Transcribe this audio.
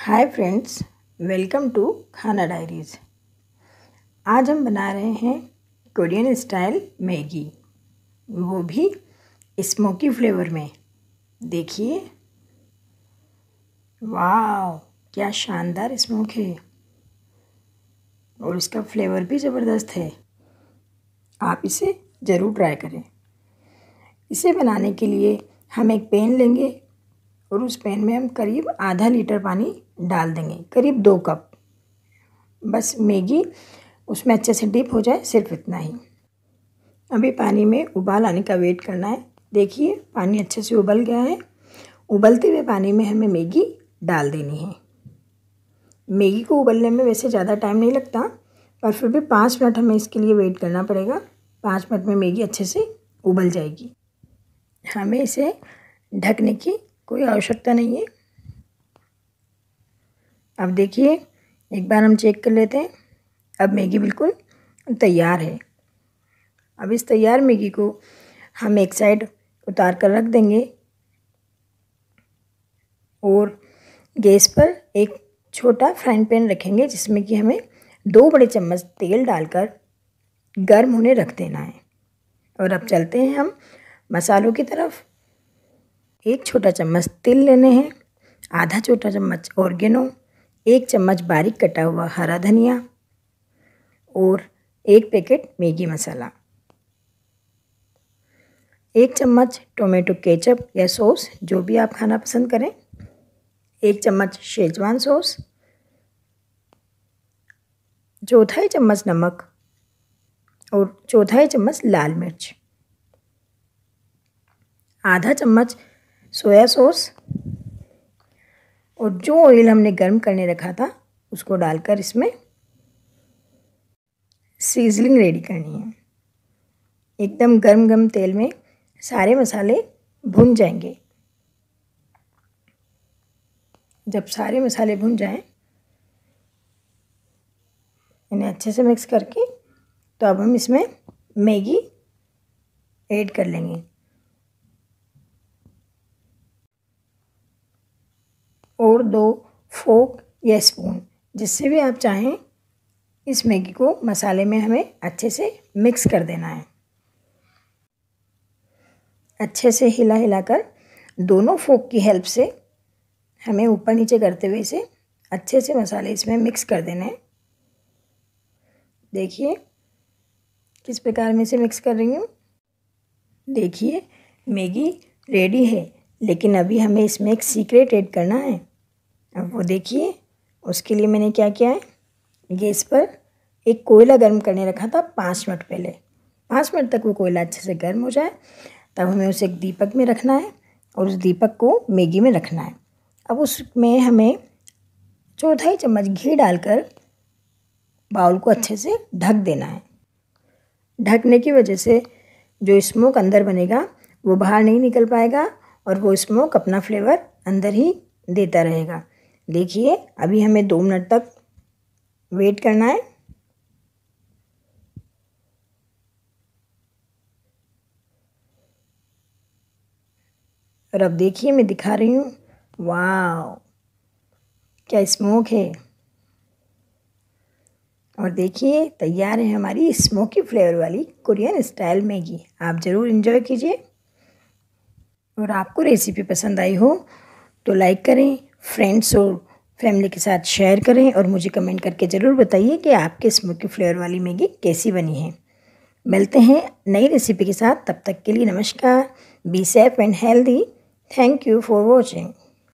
hi friends welcome to Khana Diaries आज हम बना रहे हैं कोरियन स्टाइल मैगी वो भी स्मोकी फ्लेवर में देखिए वाह क्या शानदार स्मोक है और इसका फ्लेवर भी ज़बरदस्त है आप इसे ज़रूर ट्राई करें इसे बनाने के लिए हम एक पेन लेंगे और उस पैन में हम करीब आधा लीटर पानी डाल देंगे करीब दो कप बस मैगी उसमें अच्छे से डिप हो जाए सिर्फ इतना ही अभी पानी में उबाल आने का वेट करना है देखिए पानी अच्छे से उबल गया है उबलते हुए पानी में हमें मैगी डाल देनी है मैगी को उबलने में वैसे ज़्यादा टाइम नहीं लगता पर फिर भी पाँच मिनट हमें इसके लिए वेट करना पड़ेगा पाँच मिनट में मैगी अच्छे से उबल जाएगी हमें इसे ढकने की कोई आवश्यकता नहीं है अब देखिए एक बार हम चेक कर लेते हैं अब मैगी बिल्कुल तैयार है अब इस तैयार मैगी को हम एक साइड उतार कर रख देंगे और गैस पर एक छोटा फ्राइंग पैन रखेंगे जिसमें कि हमें दो बड़े चम्मच तेल डालकर गर्म होने रख देना है और अब चलते हैं हम मसालों की तरफ एक छोटा चम्मच तिल लेने हैं आधा छोटा चम्मच ऑर्गेनो एक चम्मच बारीक कटा हुआ हरा धनिया और एक पैकेट मैगी मसाला एक चम्मच टोमेटो केचप या सॉस जो भी आप खाना पसंद करें एक चम्मच शेजवान सॉस चौथाई चम्मच नमक और चौथाई चम्मच लाल मिर्च आधा चम्मच सोया सॉस और जो ऑयल हमने गर्म करने रखा था उसको डालकर इसमें सीजलिंग रेडी करनी है एकदम गर्म गर्म तेल में सारे मसाले भुन जाएंगे जब सारे मसाले भुन जाएं इन्हें अच्छे से मिक्स करके तो अब हम इसमें मैगी ऐड कर लेंगे और दो फोक या स्पून जिससे भी आप चाहें इस मैगी को मसाले में हमें अच्छे से मिक्स कर देना है अच्छे से हिला हिला कर दोनों फोक की हेल्प से हमें ऊपर नीचे करते हुए इसे अच्छे से मसाले इसमें मिक्स कर देने हैं देखिए किस प्रकार में इसे मिक्स कर रही हूँ देखिए मैगी रेडी है लेकिन अभी हमें इसमें एक सीक्रेट ऐड करना है अब वो देखिए उसके लिए मैंने क्या किया है गैस पर एक कोयला गर्म करने रखा था पाँच मिनट पहले पाँच मिनट तक वो कोयला अच्छे से गर्म हो जाए तब हमें उसे एक दीपक में रखना है और उस दीपक को मैगी में रखना है अब उसमें हमें चौथाई चम्मच घी डालकर बाउल को अच्छे से ढक देना है ढकने की वजह से जो स्मोक अंदर बनेगा वो बाहर नहीं निकल पाएगा और वो स्मोक अपना फ्लेवर अंदर ही देता रहेगा देखिए अभी हमें दो मिनट तक वेट करना है और अब देखिए मैं दिखा रही हूँ वाह क्या स्मोक है और देखिए तैयार है हमारी स्मोकी फ्लेवर वाली कोरियन स्टाइल मैगी आप ज़रूर इन्जॉय कीजिए और आपको रेसिपी पसंद आई हो तो लाइक करें फ्रेंड्स और फैमिली के साथ शेयर करें और मुझे कमेंट करके ज़रूर बताइए कि आपके स्मोकी फ्लेवर वाली मैगी कैसी बनी है मिलते हैं नई रेसिपी के साथ तब तक के लिए नमस्कार be safe and healthy thank you for watching